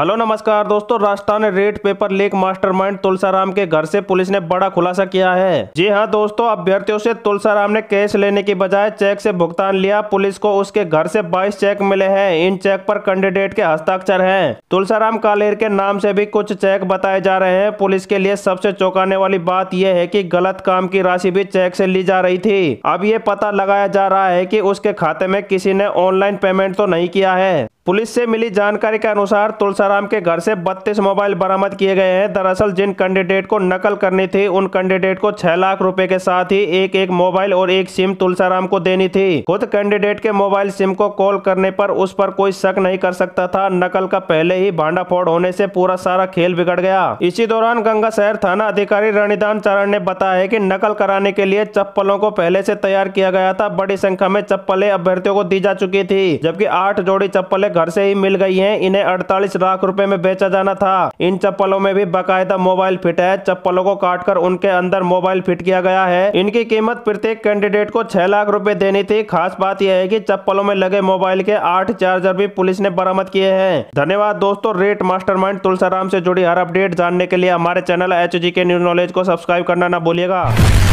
hello नमस्कार दोस्तों Rajasthan red paper leak mastermind Tulsaram के घर से पुलिस ने बड़ा खुलासा किया है जी हां दोस्तों अभ्यर्थियों से तुलसाराम ने कैश लेने की बजाय चेक से भुगतान लिया पुलिस को उसके घर से 22 चेक मिले हैं इन चेक पर कैंडिडेट के हस्ताक्षर हैं तुलसाराम कालेर के नाम से भी कुछ चेक बताए जा रहे हैं पुलिस के लिए सबसे चौकाने वाली बात यह है की गलत काम की राशि भी चेक ऐसी ली जा रही थी अब ये पता लगाया जा रहा है की उसके खाते में किसी ने ऑनलाइन पेमेंट तो नहीं किया है पुलिस से मिली जानकारी के अनुसार तुलसाराम के घर से 32 मोबाइल बरामद किए गए हैं दरअसल जिन कैंडिडेट को नकल करनी थी उन कैंडिडेट को 6 लाख रुपए के साथ ही एक एक मोबाइल और एक सिम तुलसाराम को देनी थी खुद कैंडिडेट के मोबाइल सिम को कॉल करने पर उस पर कोई शक नहीं कर सकता था नकल का पहले ही भांडाफोड़ होने से पूरा सारा खेल बिगड़ गया इसी दौरान गंगा शहर थाना अधिकारी रणिदान चरण ने बताया की नकल कराने के लिए चप्पलों को पहले ऐसी तैयार किया गया था बड़ी संख्या में चप्पलें अभ्यर्थियों को दी जा चुकी थी जबकि आठ जोड़ी चप्पलें घर से ही मिल गई हैं इन्हें अड़तालीस लाख रूपए में बेचा जाना था इन चप्पलों में भी बाकायदा मोबाइल फिट है चप्पलों को काट कर उनके अंदर मोबाइल फिट किया गया है इनकी कीमत प्रत्येक कैंडिडेट को छह लाख रूपए देनी थी खास बात यह है की चप्पलों में लगे मोबाइल के आठ चार्जर भी पुलिस ने बरामद किए हैं धन्यवाद दोस्तों रेट मास्टर माइंड तुलसाराम जुड़ी हर अपडेट जानने के लिए हमारे channel H K news knowledge को सब्सक्राइब करना ना भूलिएगा